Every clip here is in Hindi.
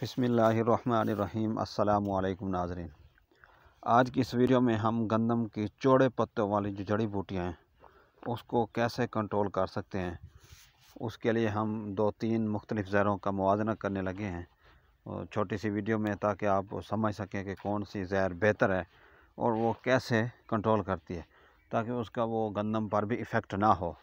बिसमीम् अल्लाम नाजरन आज की इस वीडियो में हम गंदम की चौड़े पत्तों वाली जो जड़ी बूटियाँ हैं उसको कैसे कंट्रोल कर सकते हैं उसके लिए हम दो तीन मुख्तलिफ़ ज़हरों का मुआजना करने लगे हैं और छोटी सी वीडियो में ताकि आप समझ सकें कि कौन सी ज़हर बेहतर है और वो कैसे कंट्रोल करती है ताकि उसका वो गंदम पर भी इफ़ेक्ट ना हो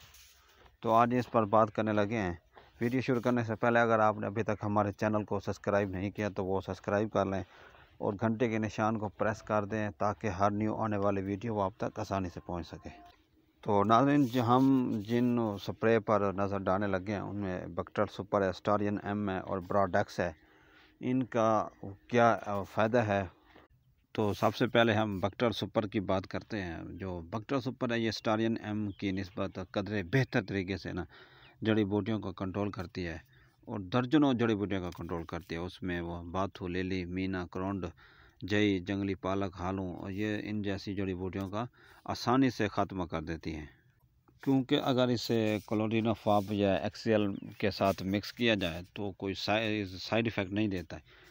तो आज इस पर बात करने लगे हैं वीडियो शुरू करने से पहले अगर आपने अभी तक हमारे चैनल को सब्सक्राइब नहीं किया तो वो सब्सक्राइब कर लें और घंटे के निशान को प्रेस कर दें ताकि हर न्यू आने वाली वीडियो आप तक आसानी से पहुँच सके तो नाजन हम जिन स्प्रे पर नज़र डालने लगे हैं उनमें बक्टर सुपर है स्टारियन एम है और ब्राडक्स है इनका क्या फ़ायदा है तो सबसे पहले हम बक्टर सुपर की बात करते हैं जो बक्टर सुपर है ये स्टारियन एम की नस्बत कदरे बेहतर तरीके से ना जड़ी बूटियों का कंट्रोल करती है और दर्जनों जड़ी बूटियों का कंट्रोल करती है उसमें वह बाथू लेली मीना करौंड जई जंगली पालक हालू और ये इन जैसी जड़ी बूटियों का आसानी से ख़त्म कर देती हैं क्योंकि अगर इसे क्लोरिनोफॉप या एक्सीएल के साथ मिक्स किया जाए तो कोई साइड इफ़ेक्ट नहीं देता है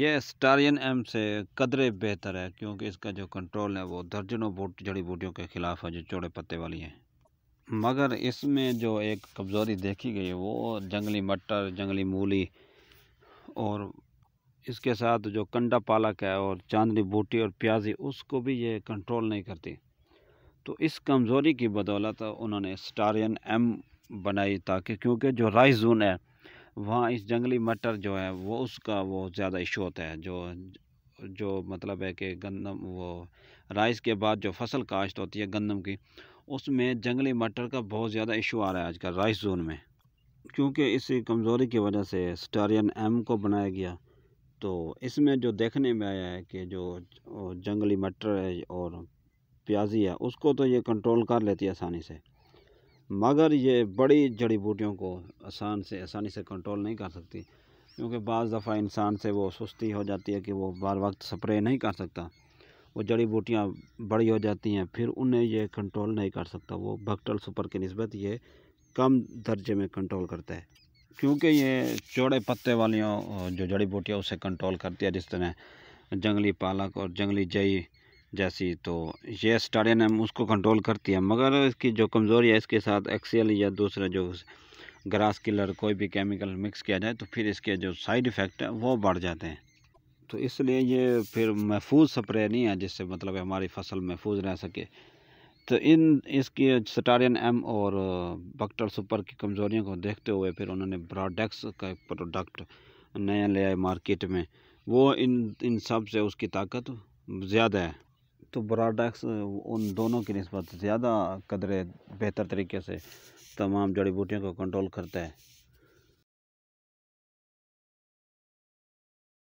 ये स्टारियन एम से कदरे बेहतर है क्योंकि इसका जो कंट्रोल है वो दर्जनों बूट जड़ी बूटियों के ख़िलाफ़ है जो चौड़े पत्ते वाली हैं मगर इसमें जो एक कमज़ोरी देखी गई वो जंगली मटर जंगली मूली और इसके साथ जो कंडा पालक है और चांदनी बूटी और प्याजी उसको भी ये कंट्रोल नहीं करती तो इस कमज़ोरी की बदौलत उन्होंने स्टारियन एम बनाई ताकि क्योंकि जो राइस जोन है वहाँ इस जंगली मटर जो है वो उसका वो ज़्यादा इशू होता है जो जो मतलब है कि गंदम वो राइस के बाद जो फसल काश्त होती है गंदम की उसमें जंगली मटर का बहुत ज़्यादा इशू आ रहा है आजकल राइस जोन में क्योंकि इस कमज़ोरी की वजह से स्टारियन एम को बनाया गया तो इसमें जो देखने में आया है कि जो जंगली मटर है और प्याजी है उसको तो ये कंट्रोल कर लेती है आसानी से मगर ये बड़ी जड़ी बूटियों को आसान से आसानी से कंट्रोल नहीं कर सकती क्योंकि बज़ दफ़ा इंसान से वो सुस्ती हो जाती है कि वो बार वक्त स्प्रे नहीं कर सकता वो जड़ी बूटियाँ बड़ी हो जाती हैं फिर उन्हें ये कंट्रोल नहीं कर सकता वो भक्टल सुपर की नस्बत ये कम दर्जे में कंट्रोल करता है क्योंकि ये चौड़े पत्ते वाली जो जड़ी बूटियाँ उसे कंट्रोल करती है जिस तरह जंगली पालक और जंगली जई जैसी तो ये स्टाडियम उसको कंट्रोल करती है मगर इसकी जो कमज़ोरी है इसके साथ एक्सेल या दूसरा जो ग्रास किलर कोई भी केमिकल मिक्स किया जाए तो फिर इसके जो साइड इफ़ेक्ट हैं वो बढ़ जाते हैं तो इसलिए ये फिर महफूज स्प्रे नहीं है जिससे मतलब हमारी फसल महफूज रह सके तो इन इसकी स्टारियन एम और बक्टर सुपर की कमज़ोरियों को देखते हुए फिर उन्होंने ब्राडेक्स का एक प्रोडक्ट नया ले आए मार्केट में वो इन इन सब से उसकी ताकत ज़्यादा है तो ब्राडेक्स उन दोनों की नस्बत ज़्यादा कदरे बेहतर तरीके से तमाम जड़ी बूटियों को कंट्रोल करता है